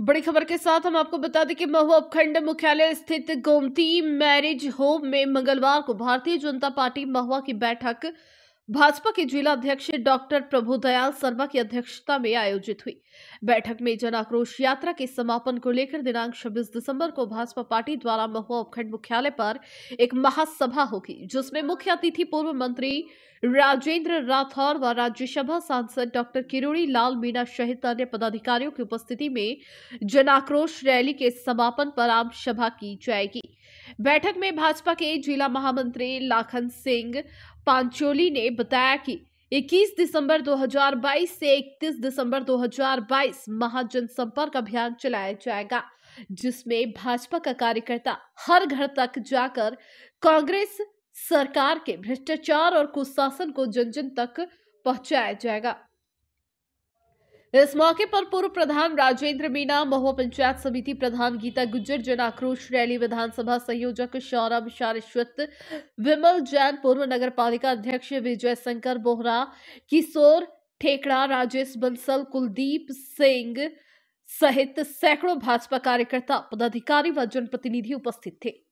बड़ी खबर के साथ हम आपको बता दें कि महुआ उपखंड मुख्यालय स्थित गोमती मैरिज होम में मंगलवार को भारतीय जनता पार्टी महुआ की बैठक भाजपा के जिला अध्यक्ष डॉक्टर दयाल शर्मा की अध्यक्षता में आयोजित हुई बैठक में जन आक्रोश यात्रा के समापन को लेकर दिनांक 26 दिसंबर को भाजपा पार्टी द्वारा महुआ उपखंड मुख्यालय पर एक महासभा होगी जिसमें मुख्य अतिथि पूर्व मंत्री राजेंद्र राठौर व राज्यसभा सांसद डॉक्टर किरोड़ी लाल मीणा सहित अन्य पदाधिकारियों की उपस्थिति में जन आक्रोश रैली के समापन पर आम सभा की जाएगी बैठक में भाजपा के जिला महामंत्री लाखन सिंह पांचोली ने बताया कि 21 दिसंबर 2022 से 31 दिसंबर 2022 महाजन संपर्क अभियान चलाया जाएगा जिसमें भाजपा का कार्यकर्ता हर घर तक जाकर कांग्रेस सरकार के भ्रष्टाचार और कुशासन को जन जन तक पहुंचाया जाएगा इस मौके पर पूर्व प्रधान राजेंद्र मीणा महुआ पंचायत समिति प्रधान गीता गुज्जर जन आक्रोश रैली विधानसभा संयोजक सौरभ सारस्वत विमल जैन पूर्व नगर पालिका अध्यक्ष विजय शंकर बोहरा किशोर ठेकड़ा राजेश बंसल कुलदीप सिंह सहित सैकड़ों भाजपा कार्यकर्ता पदाधिकारी व जनप्रतिनिधि उपस्थित थे